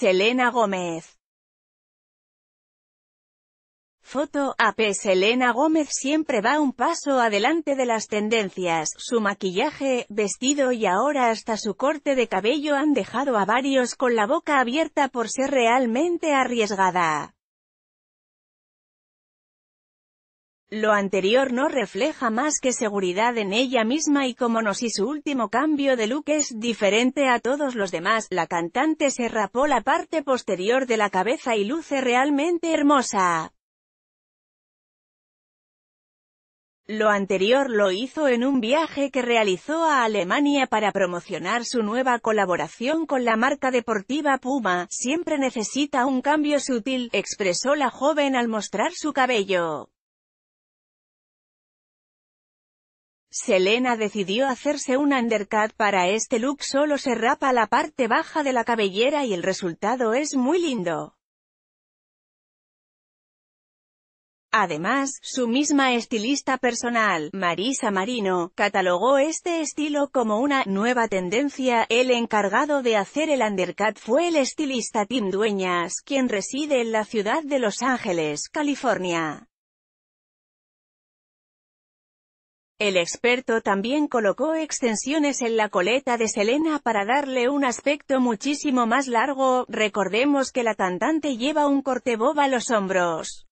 Selena Gómez. Foto, AP Selena Gómez siempre va un paso adelante de las tendencias, su maquillaje, vestido y ahora hasta su corte de cabello han dejado a varios con la boca abierta por ser realmente arriesgada. Lo anterior no refleja más que seguridad en ella misma y como no si su último cambio de look es diferente a todos los demás, la cantante se rapó la parte posterior de la cabeza y luce realmente hermosa. Lo anterior lo hizo en un viaje que realizó a Alemania para promocionar su nueva colaboración con la marca deportiva Puma, siempre necesita un cambio sutil, expresó la joven al mostrar su cabello. Selena decidió hacerse un undercut para este look solo se rapa la parte baja de la cabellera y el resultado es muy lindo. Además, su misma estilista personal, Marisa Marino, catalogó este estilo como una «nueva tendencia». El encargado de hacer el undercut fue el estilista Tim Dueñas, quien reside en la ciudad de Los Ángeles, California. El experto también colocó extensiones en la coleta de Selena para darle un aspecto muchísimo más largo, recordemos que la cantante lleva un corte boba a los hombros.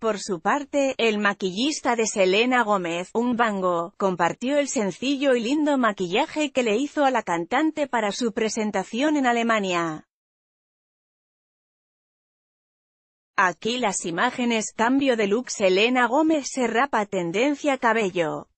Por su parte, el maquillista de Selena Gómez, un bango, compartió el sencillo y lindo maquillaje que le hizo a la cantante para su presentación en Alemania. Aquí las imágenes Cambio de look Elena Gómez se rapa tendencia cabello.